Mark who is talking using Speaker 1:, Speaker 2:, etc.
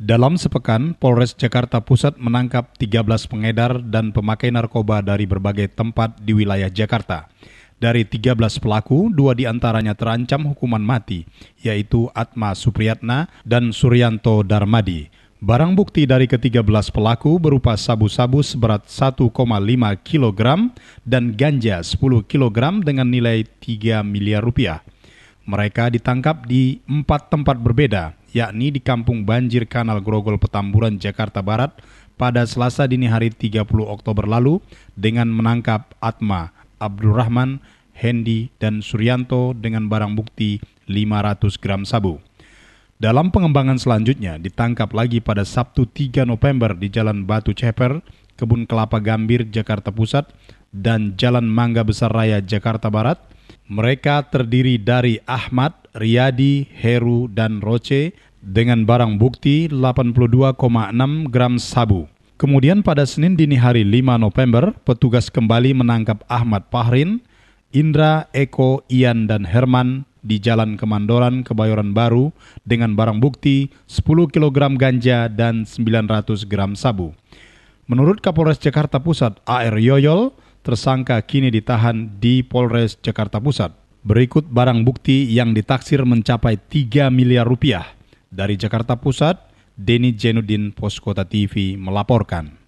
Speaker 1: Dalam sepekan, Polres Jakarta Pusat menangkap 13 pengedar dan pemakai narkoba dari berbagai tempat di wilayah Jakarta. Dari 13 pelaku, dua diantaranya terancam hukuman mati, yaitu Atma Supriyatna dan Suryanto Darmadi. Barang bukti dari ke-13 pelaku berupa sabu-sabu seberat 1,5 kg dan ganja 10 kg dengan nilai 3 miliar rupiah. Mereka ditangkap di empat tempat berbeda, yakni di Kampung Banjir Kanal Grogol Petamburan, Jakarta Barat pada Selasa dini hari 30 Oktober lalu dengan menangkap Atma, Abdurrahman, Hendi, dan Suryanto dengan barang bukti 500 gram sabu. Dalam pengembangan selanjutnya, ditangkap lagi pada Sabtu 3 November di Jalan Batu Ceper, Kebun Kelapa Gambir, Jakarta Pusat, dan Jalan Mangga Besar Raya, Jakarta Barat, mereka terdiri dari Ahmad, Riyadi, Heru, dan Roce dengan barang bukti 82,6 gram sabu. Kemudian pada Senin dini hari 5 November, petugas kembali menangkap Ahmad Pahrin, Indra, Eko, Ian, dan Herman di Jalan Kemandoran, Kebayoran Baru dengan barang bukti 10 kg ganja dan 900 gram sabu. Menurut Kapolres Jakarta Pusat AR Yoyol, tersangka kini ditahan di Polres Jakarta Pusat. Berikut barang bukti yang ditaksir mencapai 3 miliar rupiah. Dari Jakarta Pusat, Denny Jenudin, Poskota TV melaporkan.